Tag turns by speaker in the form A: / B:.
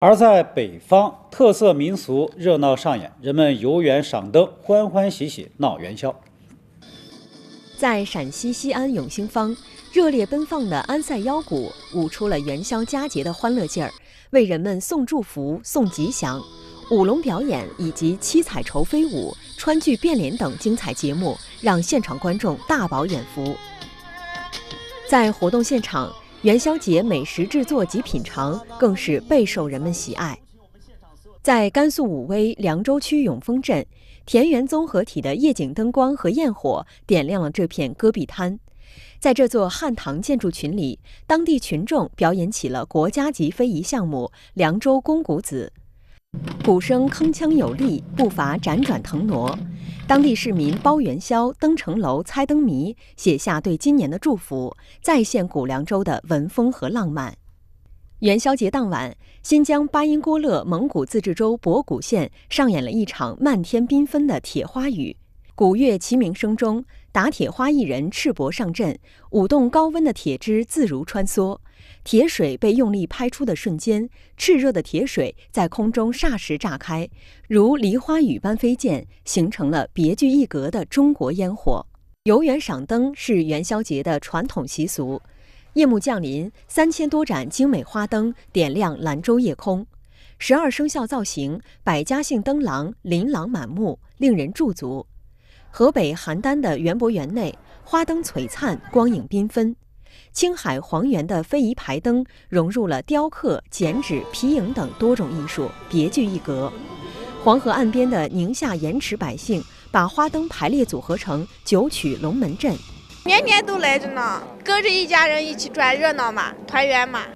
A: 而在北方，特色民俗热闹上演，人们游园赏灯，欢欢喜喜闹元宵。在陕西西安永兴坊，热烈奔放的安塞腰鼓舞出了元宵佳节的欢乐劲儿，为人们送祝福、送吉祥。舞龙表演以及七彩绸飞舞、川剧变脸等精彩节目，让现场观众大饱眼福。在活动现场。元宵节美食制作及品尝更是备受人们喜爱。在甘肃武威凉州区永丰镇田园综合体的夜景灯光和焰火点亮了这片戈壁滩。在这座汉唐建筑群里，当地群众表演起了国家级非遗项目凉州宫鼓子，鼓声铿锵有力，步伐辗转腾挪。当地市民包元宵、登城楼、猜灯谜，写下对今年的祝福，再现古凉州的文风和浪漫。元宵节当晚，新疆巴音郭勒蒙古自治州博古县上演了一场漫天缤纷的铁花雨。鼓乐齐鸣声中，打铁花艺人赤膊上阵，舞动高温的铁枝，自如穿梭。铁水被用力拍出的瞬间，炽热的铁水在空中霎时炸开，如梨花雨般飞溅，形成了别具一格的中国烟火。游园赏灯是元宵节的传统习俗。夜幕降临，三千多盏精美花灯点亮兰州夜空，十二生肖造型、百家姓灯廊琳琅满目，令人驻足。河北邯郸的园博园内，花灯璀璨，光影缤纷。青海黄原的非遗排灯融入了雕刻、剪纸、皮影等多种艺术，别具一格。黄河岸边的宁夏盐池百姓把花灯排列组合成九曲龙门阵，年年都来着呢，跟着一家人一起转热闹嘛，团圆嘛。